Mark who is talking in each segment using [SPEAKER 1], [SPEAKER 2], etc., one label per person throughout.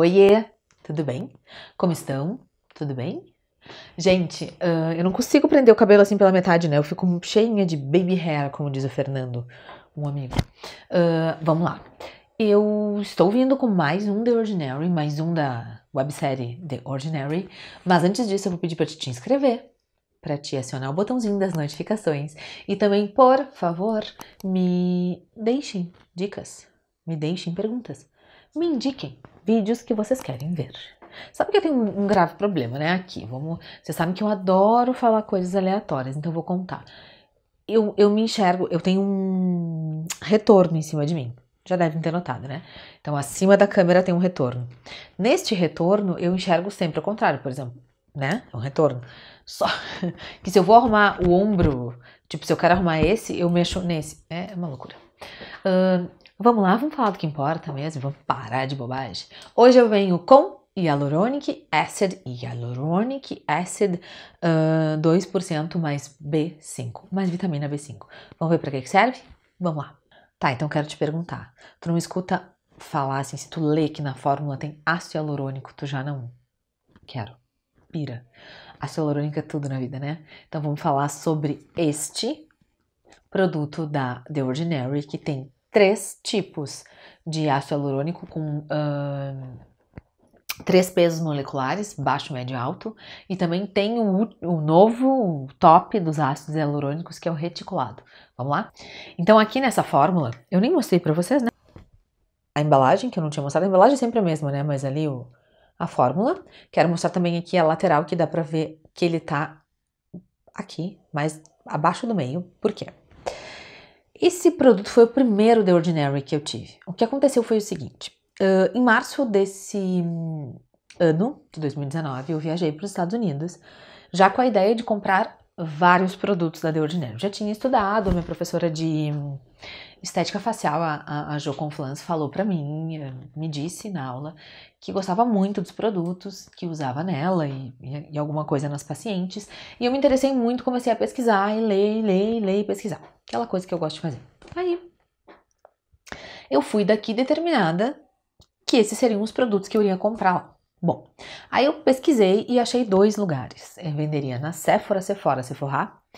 [SPEAKER 1] Oiê, tudo bem? Como estão? Tudo bem? Gente, uh, eu não consigo prender o cabelo assim pela metade, né? Eu fico cheinha de baby hair, como diz o Fernando, um amigo. Uh, vamos lá. Eu estou vindo com mais um The Ordinary, mais um da websérie The Ordinary. Mas antes disso, eu vou pedir para te inscrever, para te acionar o botãozinho das notificações. E também, por favor, me deixem dicas, me deixem perguntas me indiquem vídeos que vocês querem ver. Sabe que eu tenho um grave problema, né? Aqui, vamos. Vocês sabem que eu adoro falar coisas aleatórias, então eu vou contar. Eu, eu me enxergo, eu tenho um retorno em cima de mim. Já devem ter notado, né? Então, acima da câmera tem um retorno. Neste retorno, eu enxergo sempre ao contrário, por exemplo, né? É um retorno. Só que se eu vou arrumar o ombro, tipo, se eu quero arrumar esse, eu mexo nesse. É uma loucura. Uh, Vamos lá, vamos falar do que importa mesmo, vamos parar de bobagem. Hoje eu venho com Hyaluronic Acid, Hyaluronic Acid uh, ah, 2% mais B5, mais vitamina B5. Vamos ver para que, que serve? Vamos lá. Tá, então quero te perguntar. Tu não escuta falar assim, se tu lê que na fórmula tem ácido hialurônico, tu já não quero. Pira. Ácido hialurônico é tudo na vida, né? Então vamos falar sobre este produto da The Ordinary que tem três tipos de ácido hialurônico com uh, três pesos moleculares, baixo, médio e alto, e também tem o, o novo top dos ácidos hialurônicos, que é o reticulado. Vamos lá? Então, aqui nessa fórmula, eu nem mostrei para vocês, né? A embalagem, que eu não tinha mostrado, a embalagem é sempre a mesma, né? Mas ali o, a fórmula. Quero mostrar também aqui a lateral, que dá para ver que ele tá aqui, mais abaixo do meio. Por quê? Esse produto foi o primeiro The Ordinary que eu tive. O que aconteceu foi o seguinte: uh, em março desse hum, ano, de 2019, eu viajei para os Estados Unidos já com a ideia de comprar vários produtos da The eu Já tinha estudado, minha professora de estética facial, a, a Jo Conflans, falou para mim, eh, me disse na aula, que gostava muito dos produtos, que usava nela e, e, e, alguma coisa nas pacientes. E eu me interessei muito, comecei a pesquisar e ler, e ler, e ler e pesquisar. Aquela coisa que eu gosto de fazer. Tá aí, eu fui daqui determinada que esses seriam os produtos que eu iria comprar lá. Bom, aí eu pesquisei e achei dois lugares. Eu venderia na Sephora, Sephora, Sephora.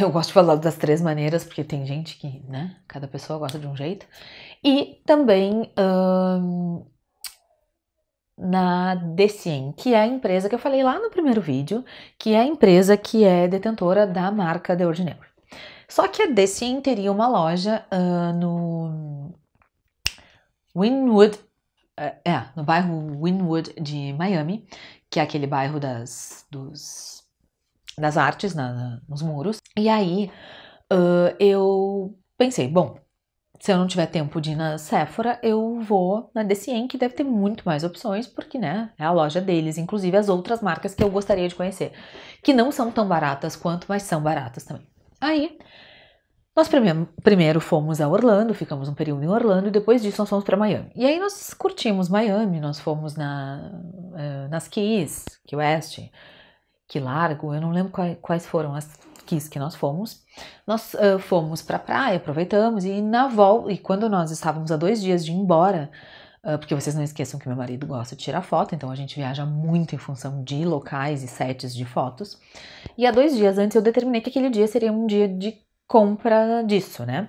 [SPEAKER 1] Eu gosto de falar das três maneiras, porque tem gente que, né, cada pessoa gosta de um jeito. E também hum, na Decien, que é a empresa que eu falei lá no primeiro vídeo, que é a empresa que é detentora da marca The Ordinary. Só que a Decien teria uma loja uh, no Winwood é, é, no bairro Winwood de Miami, que é aquele bairro das, dos, das artes, na, na, nos muros. E aí uh, eu pensei, bom, se eu não tiver tempo de ir na Sephora, eu vou na DCN, que deve ter muito mais opções, porque né, é a loja deles, inclusive as outras marcas que eu gostaria de conhecer, que não são tão baratas quanto, mas são baratas também. Aí nós primeiro fomos a Orlando, ficamos um período em Orlando e depois disso nós fomos para Miami. E aí nós curtimos Miami, nós fomos na, eh, nas Keys, Key West, que Largo, eu não lembro quais foram as Keys que nós fomos. Nós uh, fomos para a praia, aproveitamos e na volta, e quando nós estávamos a dois dias de ir embora, uh, porque vocês não esqueçam que meu marido gosta de tirar foto, então a gente viaja muito em função de locais e sets de fotos. E há dois dias antes eu determinei que aquele dia seria um dia de compra disso, né?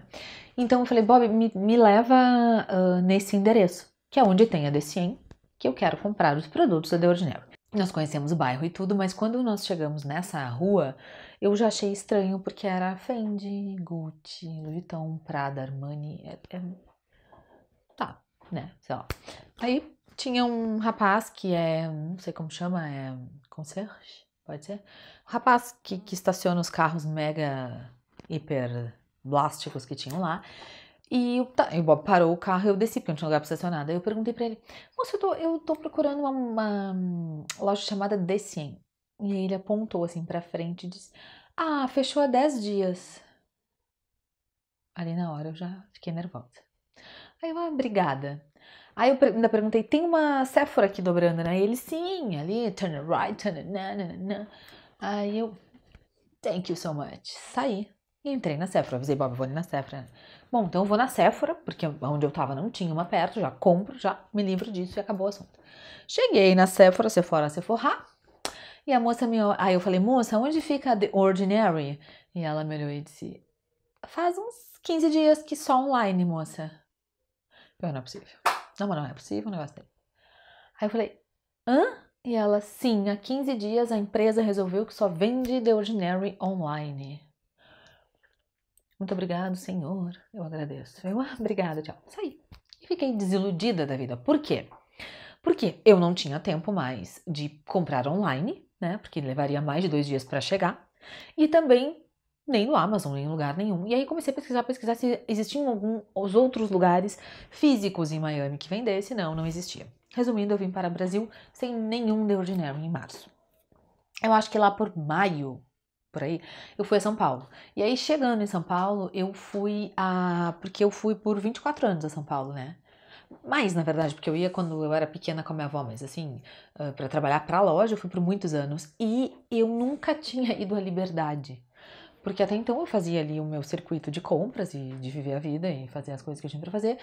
[SPEAKER 1] Então eu falei, Bob, me, me leva uh, nesse endereço, que é onde tem a DCM, que eu quero comprar os produtos da Deordinero. Nós conhecemos o bairro e tudo, mas quando nós chegamos nessa rua, eu já achei estranho porque era Fendi, Gucci, Louis Vuitton, Prada, Armani, é, é... tá, né? Sei lá. Aí tinha um rapaz que é, não sei como chama, é concierge, pode ser? Um rapaz que, que estaciona os carros mega hiperblásticos que tinham lá. E o, tá, o Bob parou o carro, eu desci, porque não tinha lugar pra estacionar. Daí eu perguntei pra ele, moço, eu tô, eu tô procurando uma, uma loja chamada Decien. E ele apontou assim pra frente e disse, ah, fechou há 10 dias. Ali na hora eu já fiquei nervosa. Aí eu, ah, obrigada. Aí eu ainda perguntei, tem uma Sephora aqui dobrando, né? E ele, sim, ali, turn right, turn na, na, na. Aí eu, thank you so much. Saí. E entrei na Sephora, avisei Bob, vou ali na Sephora. Bom, então eu vou na Sephora, porque onde eu tava não tinha uma perto, já compro, já me livro disso e acabou o assunto. Cheguei na Sephora, Sephora, Sephora. E a moça me. Aí eu falei, moça, onde fica The Ordinary? E ela me olhou e disse: faz uns 15 dias que só online, moça. Eu, não é possível. Não, mas não é possível o negócio dele. Aí eu falei, hã? E ela, sim, há 15 dias a empresa resolveu que só vende The Ordinary online. Muito obrigado, Senhor. Eu agradeço. Eu, ah, obrigada, tchau. Saí. E fiquei desiludida da vida. Por quê? Porque eu não tinha tempo mais de comprar online, né? Porque levaria mais de dois dias para chegar. E também nem no Amazon, nem em lugar nenhum. E aí comecei a pesquisar, pesquisar se existiam alguns outros lugares físicos em Miami que vendesse. Não, não existia. Resumindo, eu vim para o Brasil sem nenhum The Ordinary em março. Eu acho que lá por maio por aí, eu fui a São Paulo. E aí, chegando em São Paulo, eu fui a. Porque eu fui por 24 anos a São Paulo, né? Mais, na verdade, porque eu ia quando eu era pequena com a minha avó, mas assim, para trabalhar para loja, eu fui por muitos anos. E eu nunca tinha ido à liberdade. Porque até então eu fazia ali o meu circuito de compras e de viver a vida e fazer as coisas que eu tinha para fazer.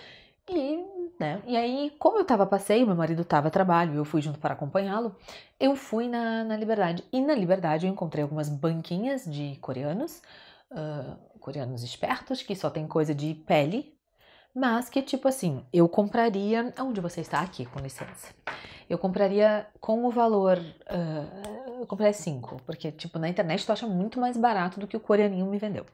[SPEAKER 1] E, né, e aí, como eu tava passeio, meu marido tava trabalho, eu fui junto para acompanhá-lo, eu fui na, na Liberdade. E na Liberdade eu encontrei algumas banquinhas de coreanos, uh, coreanos espertos, que só tem coisa de pele, mas que tipo assim, eu compraria. Onde você está? Aqui, com licença. Eu compraria com o valor. Uh, eu comprei cinco, porque, tipo, na internet tu acha muito mais barato do que o coreaninho me vendeu.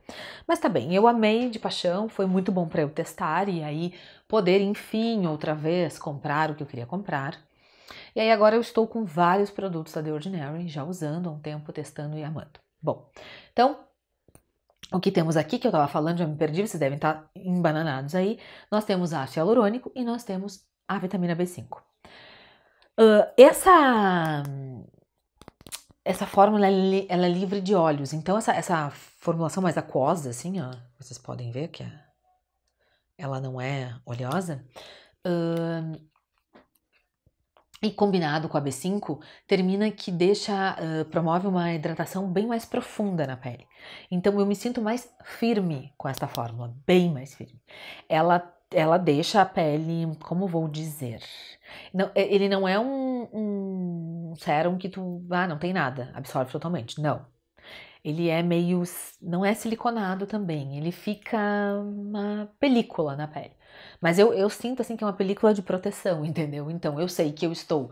[SPEAKER 1] Mas tá bem, eu amei de paixão, foi muito bom para eu testar e aí poder, enfim, outra vez comprar o que eu queria comprar. E aí agora eu estou com vários produtos da The Ordinary, já usando há um tempo, testando e amando. Bom, então o que temos aqui, que eu estava falando, já me perdi, vocês devem estar tá embananados aí. Nós temos ácido hialurônico e nós temos a vitamina B5. Uh, essa essa fórmula é ela é livre de óleos. Então, essa, essa formulação mais aquosa, assim, ó, vocês podem ver que é, ela não é oleosa. Uh, e combinado com a B5, termina que deixa, uh, promove uma hidratação bem mais profunda na pele. Então eu me sinto mais firme com esta fórmula, bem mais firme. Ela ela deixa a pele, como vou dizer? Não, ele não é um, um sérum que tu, ah, não tem nada, absorve totalmente. Não. Ele é meio, não é siliconado também, ele fica uma película na pele. Mas eu, eu sinto assim que é uma película de proteção, entendeu? Então eu sei que eu estou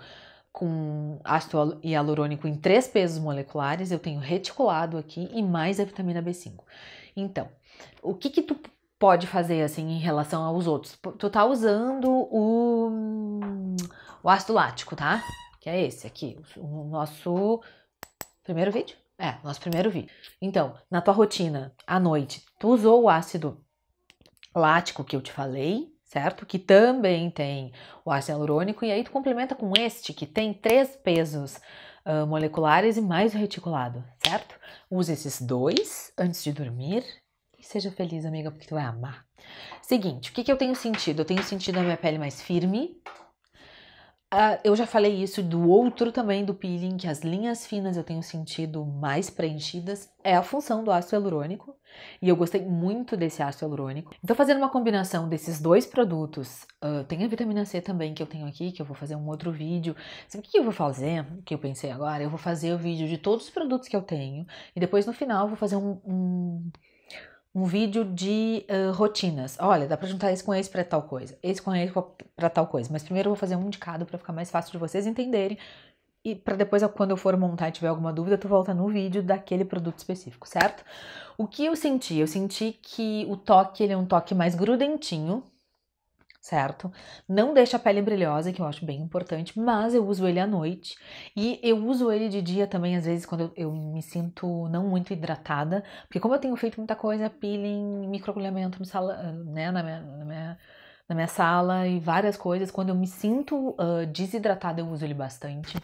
[SPEAKER 1] com ácido hialurônico em três pesos moleculares, eu tenho reticulado aqui e mais a vitamina B5. Então, o que que tu pode fazer assim em relação aos outros. Tu tá usando o, o ácido lático, tá? Que é esse aqui, o nosso primeiro vídeo. É, nosso primeiro vídeo. Então, na tua rotina, à noite, tu usou o ácido lático que eu te falei, certo? Que também tem o ácido hialurônico, e aí tu complementa com este, que tem três pesos uh, moleculares e mais o reticulado, certo? Usa esses dois antes de dormir e seja feliz, amiga, porque tu vai amar. Seguinte, o que, que eu tenho sentido? Eu tenho sentido a minha pele mais firme. Uh, eu já falei isso do outro também, do peeling, que as linhas finas eu tenho sentido mais preenchidas. É a função do ácido hialurônico. E eu gostei muito desse ácido hialurônico. Então, fazendo uma combinação desses dois produtos, uh, tem a vitamina C também que eu tenho aqui, que eu vou fazer um outro vídeo. Sabe o que eu vou fazer? O que eu pensei agora? Eu vou fazer o vídeo de todos os produtos que eu tenho. E depois, no final, eu vou fazer um, um um vídeo de uh, rotinas. Olha, dá para juntar esse com esse para tal coisa, esse com esse para tal coisa. Mas primeiro eu vou fazer um de cada para ficar mais fácil de vocês entenderem e para depois, quando eu for montar e tiver alguma dúvida, tu volta no vídeo daquele produto específico, certo? O que eu senti? Eu senti que o toque ele é um toque mais grudentinho, certo? Não deixa a pele brilhosa, que eu acho bem importante, mas eu uso ele à noite e eu uso ele de dia também, às vezes, quando eu, eu me sinto não muito hidratada, porque como eu tenho feito muita coisa, peeling, microagulhamento né, na minha, na minha na minha sala e várias coisas. Quando eu me sinto uh, desidratada, eu uso ele bastante.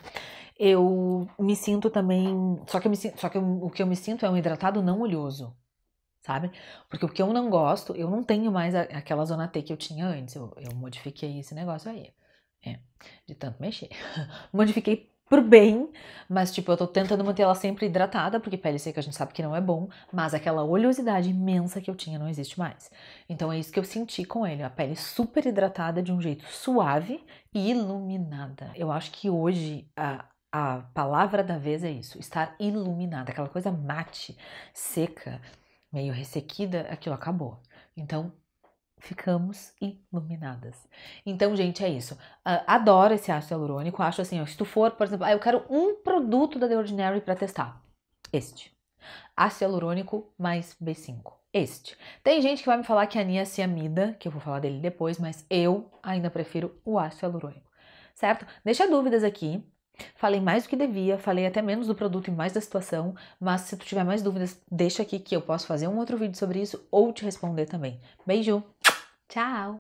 [SPEAKER 1] Eu me sinto também. Só que, eu me, só que eu, o que eu me sinto é um hidratado não oleoso sabe? Porque o que eu não gosto, eu não tenho mais a, aquela zona T que eu tinha antes. Eu, eu modifiquei esse negócio aí. É, de tanto mexer. modifiquei por bem, mas tipo, eu tô tentando manter ela sempre hidratada, porque pele seca a gente sabe que não é bom, mas aquela oleosidade imensa que eu tinha não existe mais. Então é isso que eu senti com ele, a pele super hidratada de um jeito suave e iluminada. Eu acho que hoje a, a palavra da vez é isso, estar iluminada, aquela coisa mate, seca, meio ressequida, aquilo acabou. Então, ficamos iluminadas. Então, gente, é isso. Ah, adoro esse ácido hialurônico. Acho assim, ó, se tu for, por exemplo, ah, eu quero um produto da The Ordinary para testar. Este. Ácido hialurônico mais B5. Este. Tem gente que vai me falar que a niacinamida, que eu vou falar dele depois, mas eu ainda prefiro o ácido hialurônico. Certo? Deixa dúvidas aqui Falei mais do que devia, falei até menos do produto e mais da situação, mas se tu tiver mais dúvidas, deixa aqui que eu posso fazer um outro vídeo sobre isso ou te responder também. Beijo, tchau!